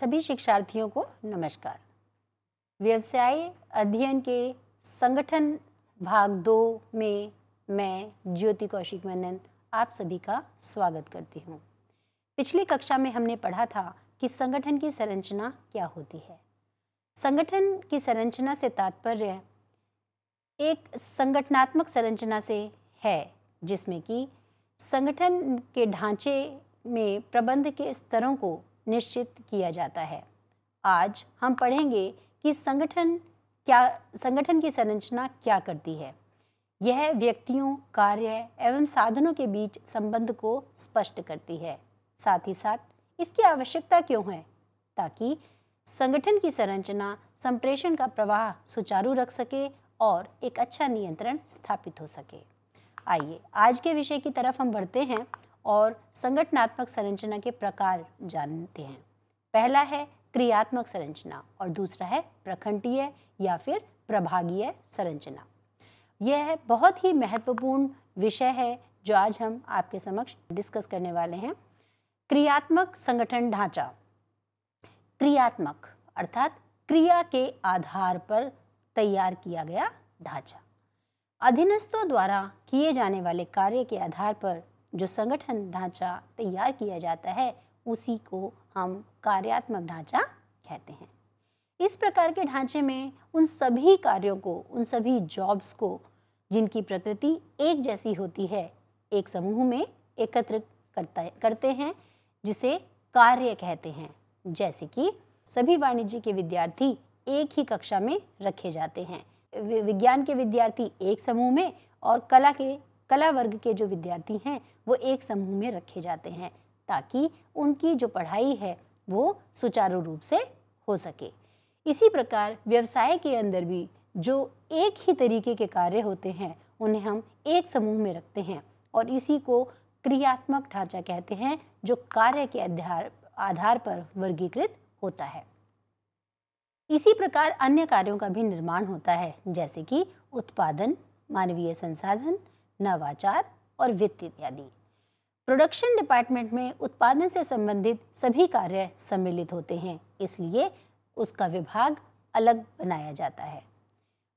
सभी शिक्षार्थियों को नमस्कार व्यवसाय अध्ययन के संगठन भाग दो में मैं ज्योति कौशिक मनन आप सभी का स्वागत करती हूँ पिछली कक्षा में हमने पढ़ा था कि संगठन की संरचना क्या होती है संगठन की संरचना से तात्पर्य एक संगठनात्मक संरचना से है जिसमें कि संगठन के ढांचे में प्रबंध के स्तरों को निश्चित किया जाता है आज हम पढ़ेंगे कि संगठन क्या संगठन की संरचना क्या करती है यह व्यक्तियों कार्य एवं साधनों के बीच संबंध को स्पष्ट करती है साथ ही साथ इसकी आवश्यकता क्यों है ताकि संगठन की संरचना संप्रेषण का प्रवाह सुचारू रख सके और एक अच्छा नियंत्रण स्थापित हो सके आइए आज के विषय की तरफ हम बढ़ते हैं और संगठनात्मक संरचना के प्रकार जानते हैं पहला है क्रियात्मक संरचना और दूसरा है प्रखंडीय या फिर प्रभागीय संरचना यह है बहुत ही महत्वपूर्ण विषय है जो आज हम आपके समक्ष डिस्कस करने वाले हैं क्रियात्मक संगठन ढांचा क्रियात्मक अर्थात क्रिया के आधार पर तैयार किया गया ढांचा अधीनस्थों द्वारा किए जाने वाले कार्य के आधार पर जो संगठन ढांचा तैयार किया जाता है उसी को हम कार्यात्मक ढांचा कहते हैं इस प्रकार के ढांचे में उन सभी कार्यों को उन सभी जॉब्स को जिनकी प्रकृति एक जैसी होती है एक समूह में एकत्र करता करते हैं जिसे कार्य कहते हैं जैसे कि सभी वाणिज्य के विद्यार्थी एक ही कक्षा में रखे जाते हैं विज्ञान के विद्यार्थी एक समूह में और कला के कला वर्ग के जो विद्यार्थी हैं वो एक समूह में रखे जाते हैं ताकि उनकी जो पढ़ाई है वो सुचारू रूप से हो सके इसी प्रकार व्यवसाय के अंदर भी जो एक ही तरीके के कार्य होते हैं उन्हें हम एक समूह में रखते हैं और इसी को क्रियात्मक ढांचा कहते हैं जो कार्य के आधार आधार पर वर्गीकृत होता है इसी प्रकार अन्य कार्यों का भी निर्माण होता है जैसे कि उत्पादन मानवीय संसाधन नवाचार और वित्त इत्यादि प्रोडक्शन डिपार्टमेंट में उत्पादन से संबंधित सभी कार्य सम्मिलित होते हैं इसलिए उसका विभाग अलग बनाया जाता है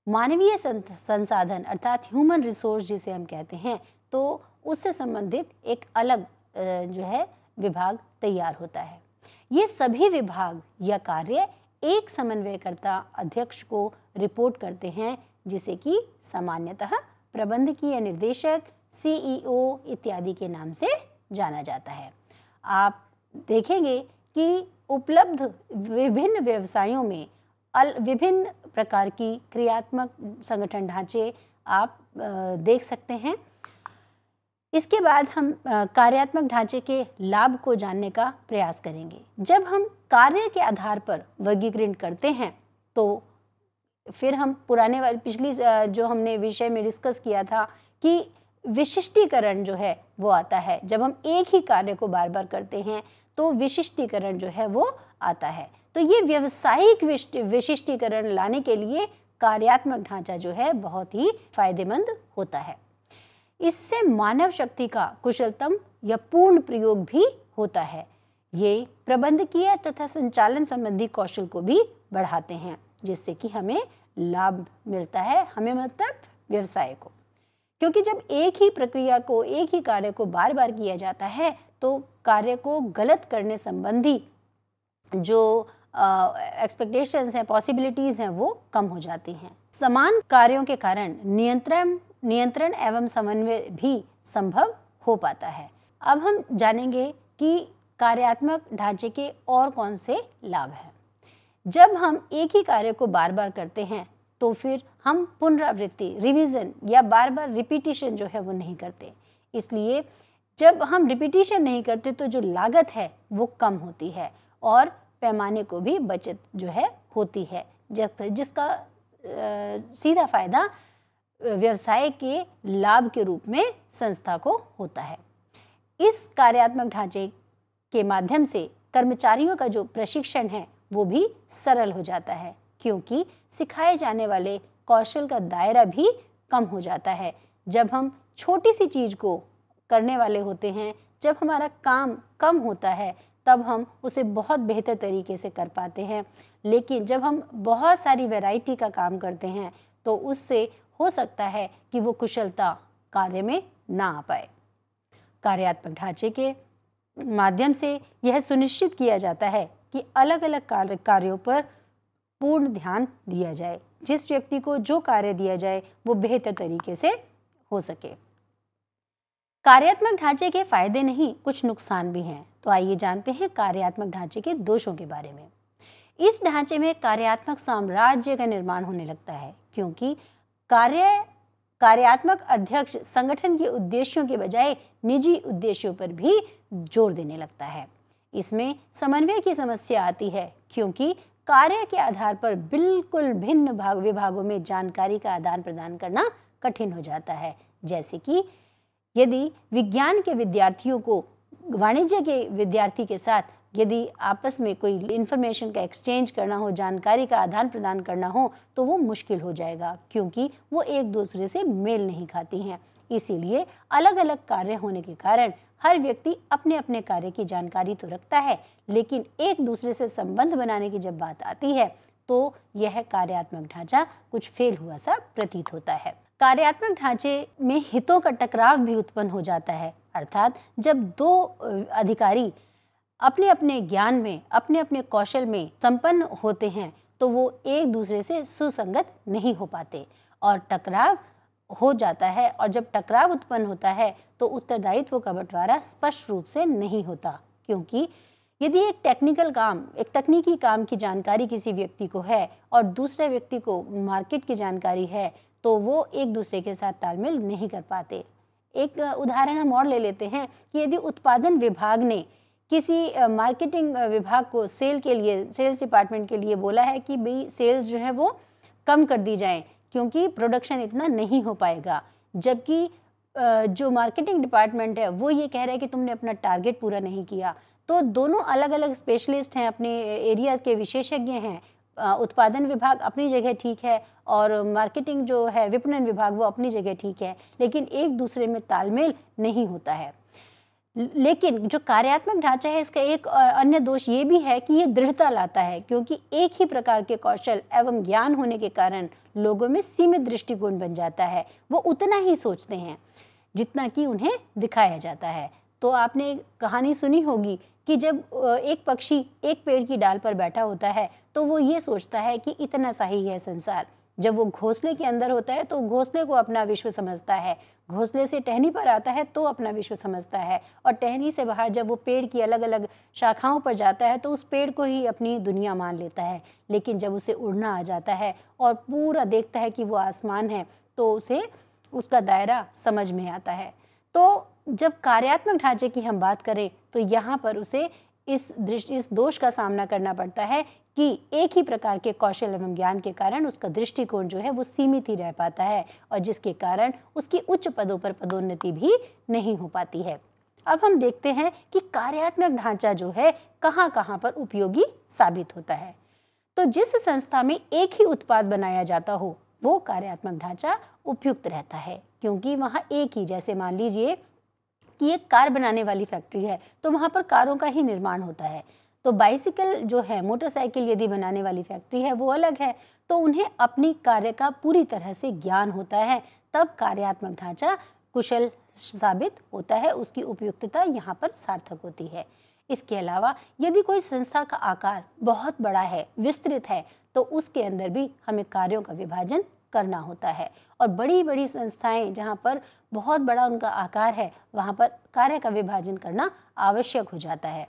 मानवीय संसाधन अर्थात ह्यूमन रिसोर्स जिसे हम कहते हैं तो उससे संबंधित एक अलग जो है विभाग तैयार होता है ये सभी विभाग या कार्य एक समन्वयकर्ता अध्यक्ष को रिपोर्ट करते हैं जिसे कि सामान्यतः प्रबंधकीय निर्देशक सीईओ e इत्यादि के नाम से जाना जाता है आप देखेंगे कि उपलब्ध विभिन्न व्यवसायों में अल विभिन्न प्रकार की क्रियात्मक संगठन ढांचे आप देख सकते हैं इसके बाद हम कार्यात्मक ढांचे के लाभ को जानने का प्रयास करेंगे जब हम कार्य के आधार पर वर्गीकरण करते हैं तो फिर हम पुराने वाले पिछली जो हमने विषय में डिस्कस किया था कि विशिष्टीकरण जो है वो आता है जब हम एक ही कार्य को बार बार करते हैं तो विशिष्टीकरण जो है वो आता है तो ये व्यवसायिक विशिष्टीकरण लाने के लिए कार्यात्मक ढांचा जो है बहुत ही फायदेमंद होता है इससे मानव शक्ति का कुशलतम या पूर्ण प्रयोग भी होता है ये प्रबंधकीय तथा संचालन संबंधी कौशल को भी बढ़ाते हैं जिससे कि हमें लाभ मिलता है हमें मतलब व्यवसाय को क्योंकि जब एक ही प्रक्रिया को एक ही कार्य को बार बार किया जाता है तो कार्य को गलत करने संबंधी जो एक्सपेक्टेशंस है हैं पॉसिबिलिटीज़ हैं वो कम हो जाती हैं समान कार्यों के कारण नियंत्रण नियंत्रण एवं समन्वय भी संभव हो पाता है अब हम जानेंगे कि कार्यात्मक ढांचे के और कौन से लाभ हैं जब हम एक ही कार्य को बार बार करते हैं तो फिर हम पुनरावृत्ति रिवीजन या बार बार रिपीटिशन जो है वो नहीं करते इसलिए जब हम रिपीटिशन नहीं करते तो जो लागत है वो कम होती है और पैमाने को भी बचत जो है होती है जिसका आ, सीधा फायदा व्यवसाय के लाभ के रूप में संस्था को होता है इस कार्यात्मक ढांचे के माध्यम से कर्मचारियों का जो प्रशिक्षण है वो भी सरल हो जाता है क्योंकि सिखाए जाने वाले कौशल का दायरा भी कम हो जाता है जब हम छोटी सी चीज़ को करने वाले होते हैं जब हमारा काम कम होता है तब हम उसे बहुत बेहतर तरीके से कर पाते हैं लेकिन जब हम बहुत सारी वैरायटी का काम करते हैं तो उससे हो सकता है कि वो कुशलता कार्य में ना आ पाए कार्यात्मक ढांचे के माध्यम से यह सुनिश्चित किया जाता है कि अलग अलग कार्य कार्यों पर पूर्ण ध्यान दिया जाए जिस व्यक्ति को जो कार्य दिया जाए वो बेहतर तरीके से हो सके कार्यात्मक ढांचे के फायदे नहीं कुछ नुकसान भी हैं तो आइए जानते हैं कार्यात्मक ढांचे के दोषों के बारे में इस ढांचे में कार्यात्मक साम्राज्य का निर्माण होने लगता है क्योंकि कार्य कार्यात्मक अध्यक्ष संगठन के उद्देश्यों के बजाय निजी उद्देश्यों पर भी जोर देने लगता है इसमें समन्वय की समस्या आती है क्योंकि कार्य के आधार पर बिल्कुल भिन्न भाग विभागों में जानकारी का आदान प्रदान करना कठिन हो जाता है जैसे कि यदि विज्ञान के विद्यार्थियों को वाणिज्य के विद्यार्थी के साथ यदि आपस में कोई इन्फॉर्मेशन का एक्सचेंज करना हो जानकारी का आदान प्रदान करना हो तो वो मुश्किल हो जाएगा क्योंकि वो एक दूसरे से मेल नहीं खाती हैं इसीलिए अलग अलग कार्य होने के कारण हर व्यक्ति अपने अपने कार्य की जानकारी तो रखता है लेकिन एक दूसरे से संबंध बनाने की जब बात आती है तो यह कार्यात्मक ढांचा कुछ फेल हुआ सा प्रतीत होता है कार्यात्मक ढांचे में हितों का टकराव भी उत्पन्न हो जाता है अर्थात जब दो अधिकारी अपने अपने ज्ञान में अपने अपने कौशल में संपन्न होते हैं तो वो एक दूसरे से सुसंगत नहीं हो पाते और टकराव हो जाता है और जब टकराव उत्पन्न होता है तो उत्तरदायित्व का बंटवारा स्पष्ट रूप से नहीं होता क्योंकि यदि एक टेक्निकल काम एक तकनीकी काम की जानकारी किसी व्यक्ति को है और दूसरे व्यक्ति को मार्केट की जानकारी है तो वो एक दूसरे के साथ तालमेल नहीं कर पाते एक उदाहरण हम और ले लेते हैं कि यदि उत्पादन विभाग ने किसी मार्केटिंग विभाग को सेल के लिए सेल्स डिपार्टमेंट के लिए बोला है कि भाई सेल्स जो है वो कम कर दी जाए क्योंकि प्रोडक्शन इतना नहीं हो पाएगा जबकि जो मार्केटिंग डिपार्टमेंट है वो ये कह रहा है कि तुमने अपना टारगेट पूरा नहीं किया तो दोनों अलग अलग स्पेशलिस्ट हैं अपने एरियाज़ के विशेषज्ञ हैं उत्पादन विभाग अपनी जगह ठीक है और मार्केटिंग जो है विपणन विभाग वो अपनी जगह ठीक है लेकिन एक दूसरे में तालमेल नहीं होता है लेकिन जो कार्यात्मक ढांचा है इसका एक अन्य दोष ये भी है कि ये दृढ़ता लाता है क्योंकि एक ही प्रकार के कौशल एवं ज्ञान होने के कारण लोगों में सीमित दृष्टिकोण बन जाता है वो उतना ही सोचते हैं जितना कि उन्हें दिखाया जाता है तो आपने कहानी सुनी होगी कि जब एक पक्षी एक पेड़ की डाल पर बैठा होता है तो वो ये सोचता है कि इतना सा ही है संसार जब वो घोंसले के अंदर होता है तो घोंसले को अपना विश्व समझता है घोंसले से टहनी पर आता है तो अपना विश्व समझता है और टहनी से बाहर जब वो पेड़ की अलग अलग शाखाओं पर जाता है तो उस पेड़ को ही अपनी दुनिया मान लेता है लेकिन जब उसे उड़ना आ जाता है और पूरा देखता है कि वो आसमान है तो उसे उसका दायरा समझ में आता है तो जब कार्यात्मक ढांचे की हम बात करें तो यहाँ पर उसे इस दृष्टि इस दोष का सामना करना पड़ता है कि एक ही प्रकार के कौशल एवं ज्ञान के कारण उसका दृष्टिकोण जो है वो सीमित ही रह पाता है और जिसके कारण उसकी उच्च पदों पर पदोन्नति भी नहीं हो पाती है अब हम देखते हैं कि कार्यात्मक ढांचा जो है कहाँ कहाँ पर उपयोगी साबित होता है तो जिस संस्था में एक ही उत्पाद बनाया जाता हो वो कार्यात्मक ढांचा उपयुक्त रहता है क्योंकि वहाँ एक ही जैसे मान लीजिए कि एक कार बनाने वाली फैक्ट्री है तो वहाँ पर कारों का ही निर्माण होता है तो बाइसिकल जो है मोटरसाइकिल यदि बनाने वाली फैक्ट्री है वो अलग है तो उन्हें अपनी कार्य का पूरी तरह से ज्ञान होता है तब कार्यात्मक ढांचा कुशल साबित होता है उसकी उपयुक्तता यहाँ पर सार्थक होती है इसके अलावा यदि कोई संस्था का आकार बहुत बड़ा है विस्तृत है तो उसके अंदर भी हमें कार्यों का विभाजन करना होता है और बड़ी बड़ी संस्थाएं जहां पर बहुत बड़ा उनका आकार है वहां पर कार्य का विभाजन करना आवश्यक हो जाता है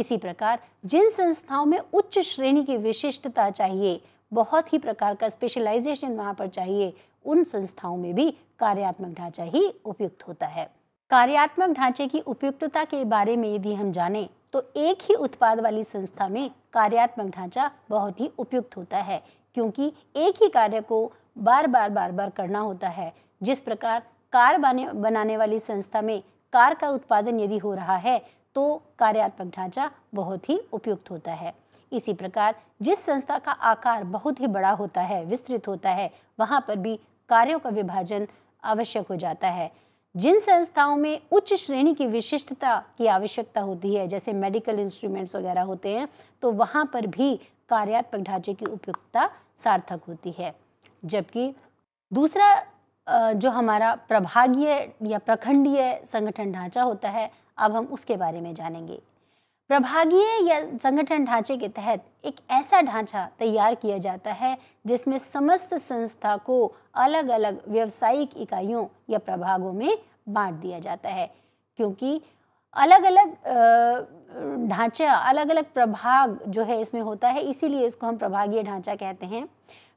इसी प्रकार जिन संस्थाओं में उच्च श्रेणी की विशिष्टता चाहिए बहुत ही प्रकार का स्पेशलाइजेशन वहाँ पर चाहिए उन संस्थाओं में भी कार्यात्मक ढांचा ही उपयुक्त होता है कार्यात्मक ढांचे की उपयुक्तता के बारे में यदि हम जानें तो एक ही उत्पाद वाली संस्था में कार्यात्मक ढांचा बहुत ही उपयुक्त होता है क्योंकि एक ही कार्य को बार बार बार बार करना होता है जिस प्रकार कार बने बनाने वाली संस्था में कार का उत्पादन यदि हो रहा है तो कार्यात्मक ढांचा बहुत ही उपयुक्त होता है इसी प्रकार जिस संस्था का आकार बहुत ही बड़ा होता है विस्तृत होता है वहाँ पर भी कार्यों का विभाजन आवश्यक हो जाता है जिन संस्थाओं में उच्च श्रेणी की विशिष्टता की आवश्यकता होती है जैसे मेडिकल इंस्ट्रूमेंट्स वगैरह होते हैं तो वहाँ पर भी कार्यात्मक ढांचे की उपयुक्तता सार्थक होती है जबकि दूसरा जो हमारा प्रभागीय या प्रखंडीय संगठन ढांचा होता है अब हम उसके बारे में जानेंगे प्रभागीय या संगठन ढांचे के तहत एक ऐसा ढांचा तैयार किया जाता है जिसमें समस्त संस्था को अलग अलग व्यवसायिक इकाइयों या प्रभागों में बांट दिया जाता है क्योंकि अलग अलग ढांचा अलग अलग प्रभाग जो है इसमें होता है इसीलिए इसको हम प्रभागीय ढांचा कहते हैं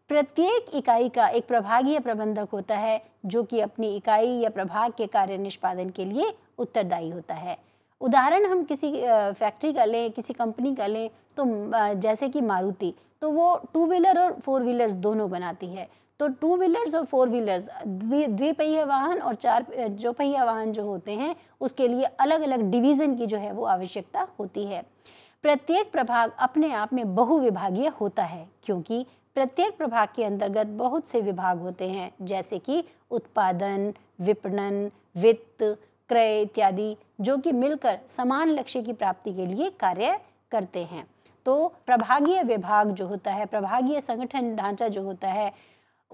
प्रत्येक इकाई का एक प्रभागीय प्रबंधक होता है जो कि अपनी इकाई या प्रभाग के कार्य निष्पादन के लिए उत्तरदायी होता है उदाहरण हम किसी फैक्ट्री का लें किसी कंपनी का लें तो जैसे कि मारुति तो वो टू व्हीलर और फोर व्हीलर्स दोनों बनाती है तो टू व्हीलर्स और फोर व्हीलर्स द्विपहिया वाहन और चार जो पहिया वाहन जो होते हैं उसके लिए अलग अलग डिवीज़न की जो है वो आवश्यकता होती है प्रत्येक प्रभाग अपने आप में बहुविभागीय होता है क्योंकि प्रत्येक प्रभाग के अंतर्गत बहुत से विभाग होते हैं जैसे कि उत्पादन विपणन वित्त क्रय इत्यादि जो कि मिलकर समान लक्ष्य की प्राप्ति के लिए कार्य करते हैं तो प्रभागीय विभाग जो होता है प्रभागीय संगठन ढांचा जो होता है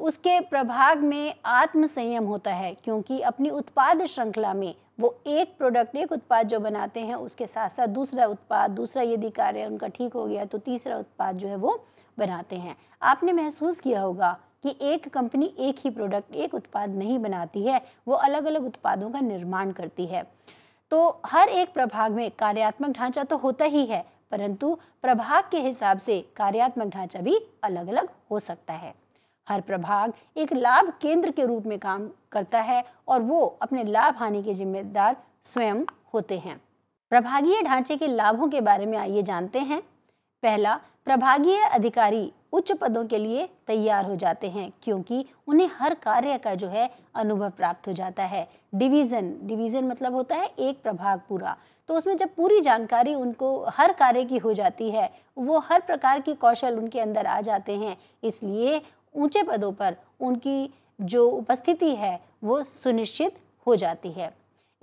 उसके प्रभाग में आत्म संयम होता है क्योंकि अपनी उत्पाद श्रृंखला में वो एक प्रोडक्ट एक उत्पाद जो बनाते हैं उसके साथ साथ दूसरा उत्पाद दूसरा यदि कार्य उनका ठीक हो गया तो तीसरा उत्पाद जो है वो बनाते हैं आपने महसूस किया होगा कि एक कंपनी एक ही प्रोडक्ट एक उत्पाद नहीं बनाती है वो अलग अलग उत्पादों का निर्माण करती है तो हर एक प्रभाग में कार्यात्मक ढांचा तो होता ही है परंतु प्रभाग के हिसाब से कार्यात्मक ढांचा भी अलग अलग हो सकता है हर प्रभाग एक लाभ केंद्र के रूप में काम करता है और वो अपने लाभ हानि के जिम्मेदार स्वयं होते हैं प्रभागीय ढांचे के लाभों के बारे में आइए जानते हैं पहला प्रभागीय अधिकारी उच्च पदों के लिए तैयार हो जाते हैं क्योंकि उन्हें हर कार्य का जो है अनुभव प्राप्त हो जाता है डिवीज़न डिवीज़न मतलब होता है एक प्रभाग पूरा तो उसमें जब पूरी जानकारी उनको हर कार्य की हो जाती है वो हर प्रकार की कौशल उनके अंदर आ जाते हैं इसलिए ऊंचे पदों पर उनकी जो उपस्थिति है वो सुनिश्चित हो जाती है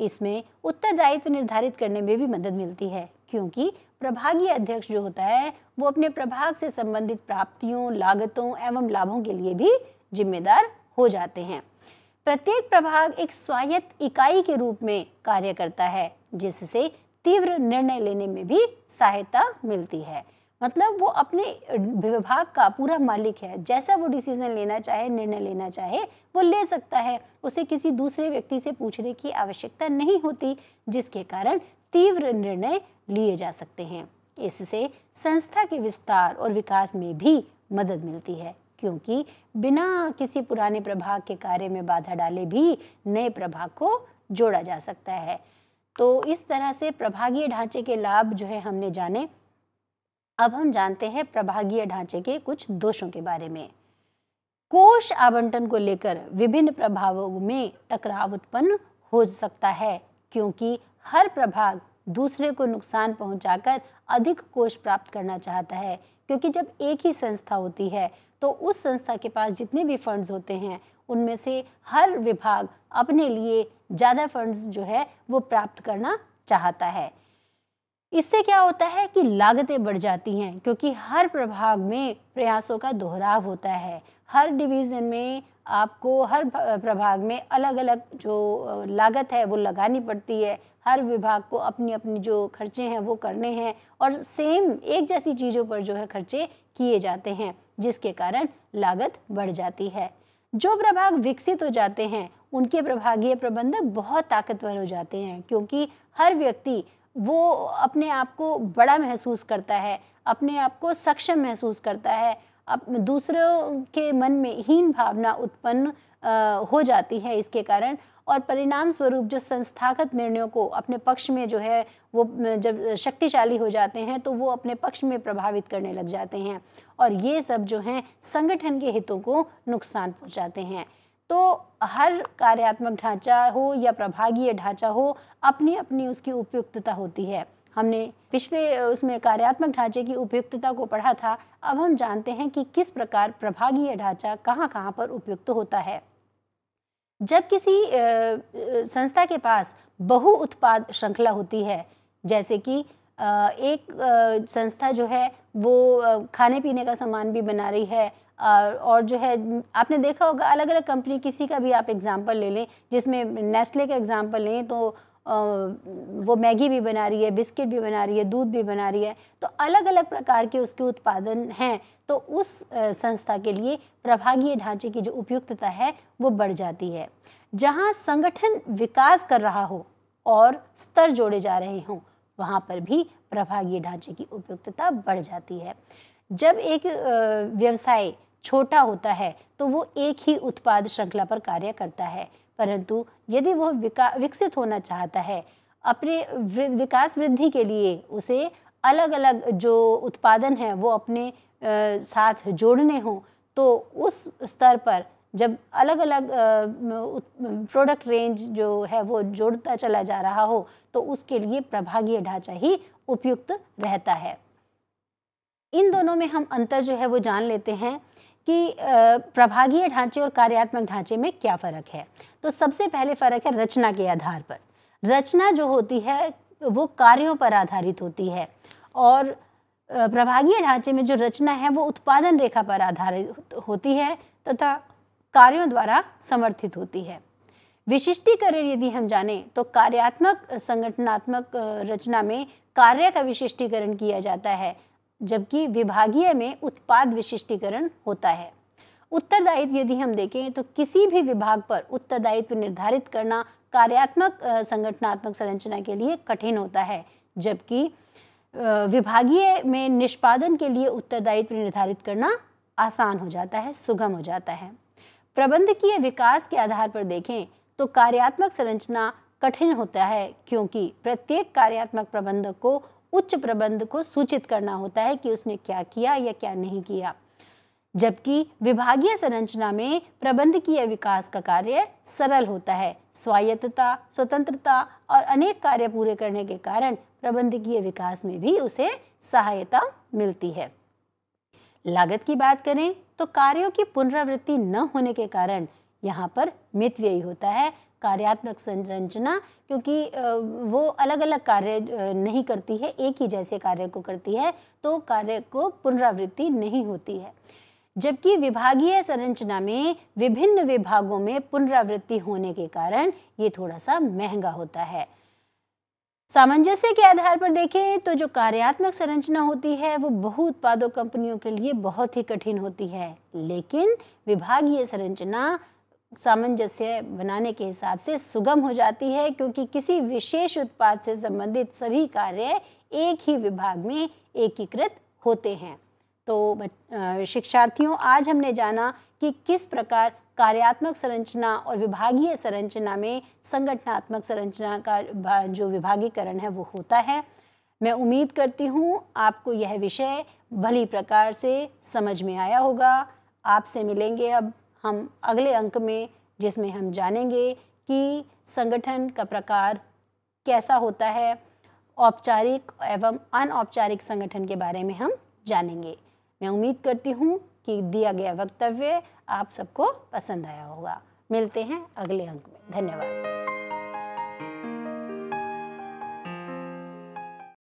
इसमें उत्तरदायित्व निर्धारित करने में भी मदद मिलती है क्योंकि प्रभागीय अध्यक्ष जो होता है वो अपने प्रभाग से संबंधित प्राप्तियों लागतों एवं लाभों के लिए भी जिम्मेदार हो जाते हैं प्रत्येक प्रभाग एक स्वायत्त इकाई के रूप में कार्य करता है जिससे तीव्र निर्णय लेने में भी सहायता मिलती है मतलब वो अपने विभाग का पूरा मालिक है जैसा वो डिसीजन लेना चाहे निर्णय लेना चाहे वो ले सकता है उसे किसी दूसरे व्यक्ति से पूछने की आवश्यकता नहीं होती जिसके कारण तीव्र निर्णय लिए जा सकते हैं इससे संस्था के विस्तार और विकास में भी मदद मिलती है क्योंकि बिना किसी पुराने प्रभाग के कार्य में बाधा डाले भी नए प्रभाग को जोड़ा जा सकता है तो इस तरह से प्रभागीय ढांचे के लाभ जो है हमने जाने अब हम जानते हैं प्रभागीय ढांचे के कुछ दोषों के बारे में कोष आवंटन को लेकर विभिन्न प्रभावों में टकराव उत्पन्न हो सकता है क्योंकि हर प्रभाग दूसरे को नुकसान पहुंचाकर अधिक कोष प्राप्त करना चाहता है क्योंकि जब एक ही संस्था होती है तो उस संस्था के पास जितने भी फंड्स होते हैं उनमें से हर विभाग अपने लिए ज़्यादा फंड्स जो है वो प्राप्त करना चाहता है इससे क्या होता है कि लागतें बढ़ जाती हैं क्योंकि हर प्रभाग में प्रयासों का दोहराव होता है हर डिवीज़न में आपको हर प्रभाग में अलग अलग जो लागत है वो लगानी पड़ती है हर विभाग को अपनी अपनी जो खर्चे हैं वो करने हैं और सेम एक जैसी चीज़ों पर जो है खर्चे किए जाते हैं जिसके कारण लागत बढ़ जाती है जो प्रभाग विकसित हो जाते हैं उनके प्रभागीय प्रबंधक बहुत ताकतवर हो जाते हैं क्योंकि हर व्यक्ति वो अपने आप को बड़ा महसूस करता है अपने आप को सक्षम महसूस करता है अब दूसरों के मन में हीन भावना उत्पन्न हो जाती है इसके कारण और परिणाम स्वरूप जो संस्थागत निर्णयों को अपने पक्ष में जो है वो जब शक्तिशाली हो जाते हैं तो वो अपने पक्ष में प्रभावित करने लग जाते हैं और ये सब जो हैं संगठन के हितों को नुकसान पहुंचाते हैं तो हर कार्यात्मक ढांचा हो या प्रभागीय ढांचा हो अपनी अपनी उसकी उपयुक्तता होती है हमने पिछले उसमें कार्यात्मक ढांचे की उपयुक्तता को पढ़ा था अब हम जानते हैं कि किस प्रकार प्रभागीय ढांचा कहाँ कहाँ पर उपयुक्त होता है जब किसी संस्था के पास बहु उत्पाद श्रृंखला होती है जैसे कि एक संस्था जो है वो खाने पीने का सामान भी बना रही है और जो है आपने देखा होगा अलग अलग कंपनी किसी का भी आप एग्ज़ाम्पल ले लें जिसमें नेस्ले का एग्ज़ाम्पल लें तो वो मैगी भी बना रही है बिस्किट भी बना रही है दूध भी बना रही है तो अलग अलग प्रकार के उसके उत्पादन हैं तो उस संस्था के लिए प्रभागीय ढांचे की जो उपयुक्तता है वो बढ़ जाती है जहाँ संगठन विकास कर रहा हो और स्तर जोड़े जा रहे हों वहाँ पर भी प्रभागीय ढांचे की उपयुक्तता बढ़ जाती है जब एक व्यवसाय छोटा होता है तो वो एक ही उत्पाद श्रृंखला पर कार्य करता है परंतु यदि वह विकसित होना चाहता है अपने विकास वृद्धि के लिए उसे अलग अलग जो उत्पादन है वो अपने साथ जोड़ने हों तो उस स्तर पर जब अलग अलग प्रोडक्ट रेंज जो है वो जोड़ता चला जा रहा हो तो उसके लिए प्रभागीय ढांचा ही उपयुक्त रहता है इन दोनों में हम अंतर जो है वो जान लेते हैं कि प्रभागीय ढांचे और कार्यात्मक ढांचे में क्या फ़र्क है तो सबसे पहले फ़र्क है रचना के आधार पर रचना जो होती है वो कार्यों पर आधारित होती है और प्रभागीय ढांचे में जो रचना है वो उत्पादन रेखा पर आधारित होती है तथा कार्यों द्वारा समर्थित होती है विशिष्टीकरण यदि हम जाने तो कार्यात्मक संगठनात्मक रचना में कार्य का विशिष्टीकरण किया जाता है जबकि विभागीय में उत्पाद विशिष्टीकरण होता है उत्तरदायित्व यदि हम देखें तो किसी भी विभाग पर उत्तरदायित्व निर्धारित करना कार्यात्मक संगठनात्मक संरचना के लिए कठिन होता है जबकि विभागीय में निष्पादन के लिए उत्तरदायित्व निर्धारित करना आसान हो जाता है सुगम हो जाता है प्रबंधकीय विकास के आधार पर देखें तो कार्यात्मक संरचना कठिन होता है क्योंकि प्रत्येक कार्यात्मक प्रबंधक को उच्च प्रबंध को सूचित करना होता है कि उसने क्या किया या क्या नहीं किया जबकि विभागीय संरचना में प्रबंधकीय विकास का कार्य सरल होता है स्वायत्तता स्वतंत्रता और अनेक कार्य पूरे करने के कारण प्रबंधकीय विकास में भी उसे सहायता मिलती है लागत की बात करें तो कार्यों की पुनरावृत्ति न होने के कारण यहाँ पर व्यय होता है कार्यात्मक संरचना क्योंकि वो अलग अलग कार्य नहीं करती है एक ही जैसे कार्य को करती है तो कार्य को पुनरावृत्ति नहीं होती है जबकि विभागीय संरचना में विभिन्न विभागों में पुनरावृत्ति होने के कारण ये थोड़ा सा महंगा होता है सामंजस्य के आधार पर देखें तो जो कार्यात्मक संरचना होती है वो बहु उत्पादों कंपनियों के लिए बहुत ही कठिन होती है लेकिन विभागीय संरचना सामंजस्य बनाने के हिसाब से सुगम हो जाती है क्योंकि किसी विशेष उत्पाद से संबंधित सभी कार्य एक ही विभाग में एकीकृत होते हैं तो शिक्षार्थियों आज हमने जाना कि किस प्रकार कार्यात्मक संरचना और विभागीय संरचना में संगठनात्मक संरचना का जो विभागीकरण है वो होता है मैं उम्मीद करती हूँ आपको यह विषय भली प्रकार से समझ में आया होगा आपसे मिलेंगे अब हम अगले अंक में जिसमें हम जानेंगे कि संगठन का प्रकार कैसा होता है औपचारिक एवं अनौपचारिक संगठन के बारे में हम जानेंगे मैं उम्मीद करती हूँ कि दिया गया वक्तव्य आप सबको पसंद आया होगा मिलते हैं अगले अंक में धन्यवाद